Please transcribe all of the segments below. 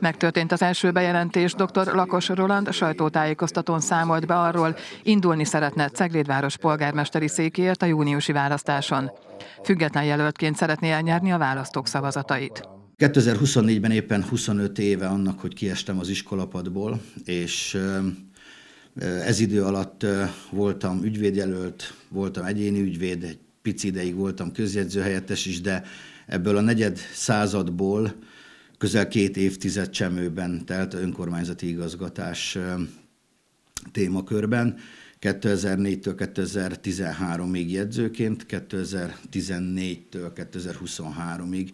Megtörtént az első bejelentés, dr. Lakos Roland sajtótájékoztatón számolt be arról, indulni szeretne Ceglédváros polgármesteri székért a júniusi választáson. Független jelöltként szeretné elnyerni a választók szavazatait. 2024-ben éppen 25 éve annak, hogy kiestem az iskolapadból, és ez idő alatt voltam ügyvédjelölt, voltam egyéni ügyvéd, egy pici ideig voltam közjegyzőhelyettes is, de ebből a negyed századból közel két évtized csemőben telt önkormányzati igazgatás témakörben. 2004-től 2013-ig jegyzőként, 2014-től 2023-ig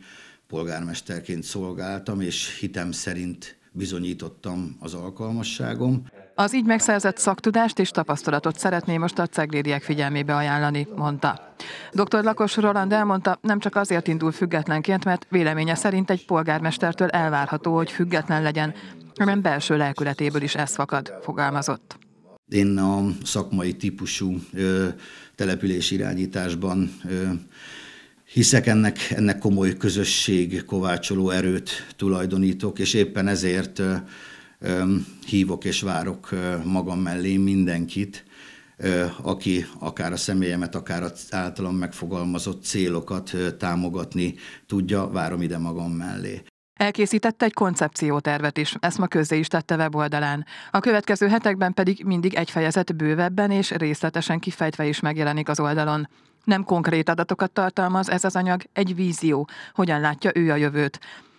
polgármesterként szolgáltam, és hitem szerint bizonyítottam az alkalmasságom. Az így megszerzett szaktudást és tapasztalatot szeretné most a ceglédiek figyelmébe ajánlani, mondta. Dr. Lakos Roland elmondta, nem csak azért indul függetlenként, mert véleménye szerint egy polgármestertől elvárható, hogy független legyen, hanem belső lelkületéből is ez fakad, fogalmazott. Én a szakmai típusú ö, település irányításban ö, hiszek ennek, ennek komoly közösség kovácsoló erőt tulajdonítok, és éppen ezért ö, hívok és várok magam mellé mindenkit, aki akár a személyemet, akár az általam megfogalmazott célokat támogatni tudja, várom ide magam mellé. Elkészített egy koncepciótervet is, ezt ma közzé is tette weboldalán. A következő hetekben pedig mindig egy fejezet bővebben és részletesen kifejtve is megjelenik az oldalon. Nem konkrét adatokat tartalmaz ez az anyag, egy vízió, hogyan látja ő a jövőt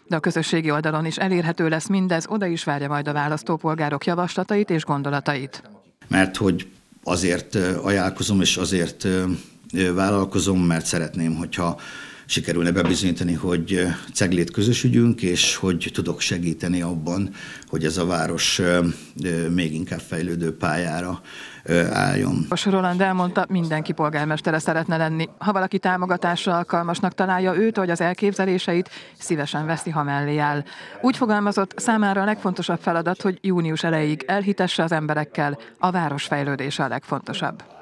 de a közösségi oldalon is elérhető lesz mindez, oda is várja majd a választópolgárok javaslatait és gondolatait. Mert hogy azért ajánlkozom és azért vállalkozom, mert szeretném, hogyha sikerülne bebizonyítani, hogy ceglét közös ügyünk, és hogy tudok segíteni abban, hogy ez a város még inkább fejlődő pályára álljon. A Roland elmondta, mindenki polgármestere szeretne lenni. Ha valaki támogatásra alkalmasnak találja őt, vagy az elképzeléseit, szívesen veszi, ha mellé áll. Úgy fogalmazott, számára a legfontosabb feladat, hogy június elejéig elhitesse az emberekkel, a város fejlődése a legfontosabb.